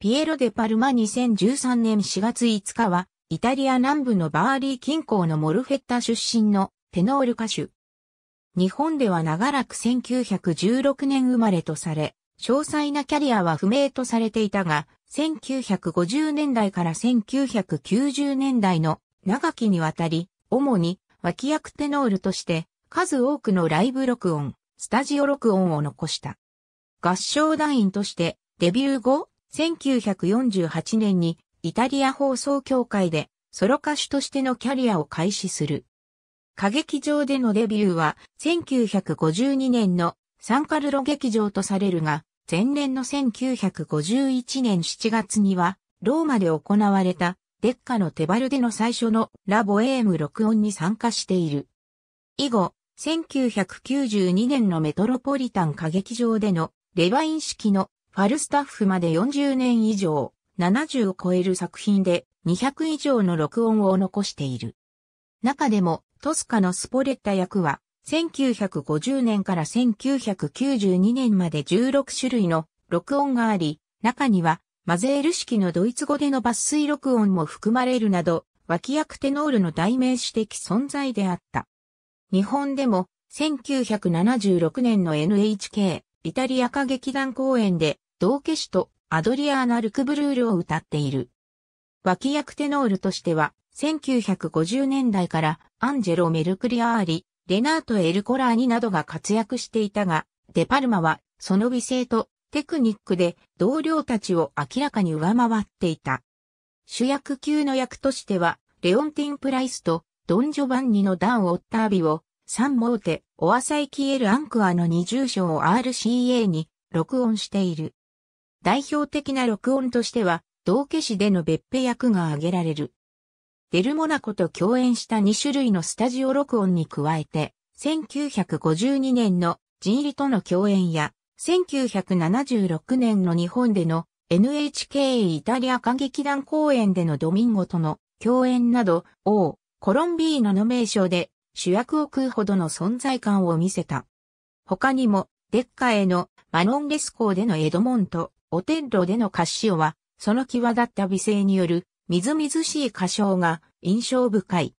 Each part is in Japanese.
ピエロ・デ・パルマ2013年4月5日は、イタリア南部のバーリー近郊のモルフェッタ出身のテノール歌手。日本では長らく1916年生まれとされ、詳細なキャリアは不明とされていたが、1950年代から1990年代の長きにわたり、主に脇役テノールとして数多くのライブ録音、スタジオ録音を残した。合唱団員としてデビュー後、1948年にイタリア放送協会でソロ歌手としてのキャリアを開始する。歌劇場でのデビューは1952年のサンカルロ劇場とされるが、前年の1951年7月にはローマで行われたデッカの手バルでの最初のラボエーム録音に参加している。以後、1992年のメトロポリタン歌劇場でのレバイン式のファルスタッフまで40年以上、70を超える作品で200以上の録音を残している。中でも、トスカのスポレッタ役は、1950年から1992年まで16種類の録音があり、中には、マゼール式のドイツ語での抜粋録音も含まれるなど、脇役テノールの代名詞的存在であった。日本でも1976年の NHK イタリア歌劇団公演で道化師とアドリアーナ・ルクブルールを歌っている。脇役テノールとしては、1950年代からアンジェロ・メルクリアーリ、レナート・エルコラーニなどが活躍していたが、デパルマはその美声とテクニックで同僚たちを明らかに上回っていた。主役級の役としては、レオンティン・プライスとドン・ジョバンニのダン・オッタービを、サン・モーテ、オアサイキエル・アンクアの二重賞を RCA に録音している。代表的な録音としては、道化師での別府役が挙げられる。デルモナコと共演した2種類のスタジオ録音に加えて、1952年のジーリとの共演や、1976年の日本での NHK イタリア歌劇団公演でのドミンゴとの共演など、王、コロンビーノの名称で主役を食うほどの存在感を見せた。他にも、デッカへのマノンレスーでのエドモント、お天路でのシオは、その際立った美声による、みずみずしい歌唱が印象深い。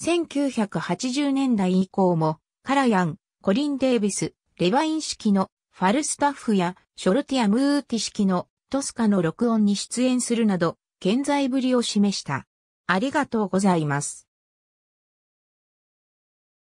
1980年代以降も、カラヤン、コリン・デイビス、レバイン式のファルスタッフやショルティア・ムーティ式のトスカの録音に出演するなど、健在ぶりを示した。ありがとうございます。